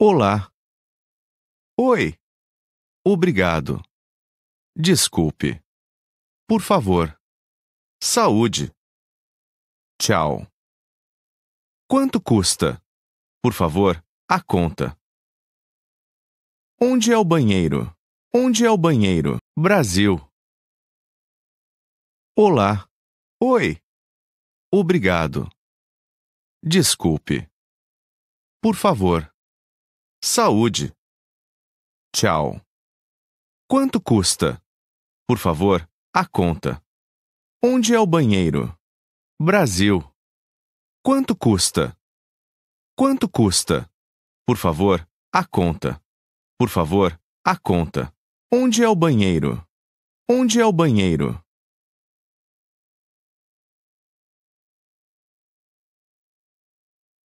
Olá. Oi. Obrigado. Desculpe. Por favor. Saúde. Tchau. Quanto custa? Por favor, a conta. Onde é o banheiro? Onde é o banheiro? Brasil. Olá. Oi. Obrigado. Desculpe. Por favor. Saúde. Tchau. Quanto custa? Por favor, a conta. Onde é o banheiro? Brasil. Quanto custa? Quanto custa? Por favor, a conta. Por favor, a conta. Onde é o banheiro? Onde é o banheiro?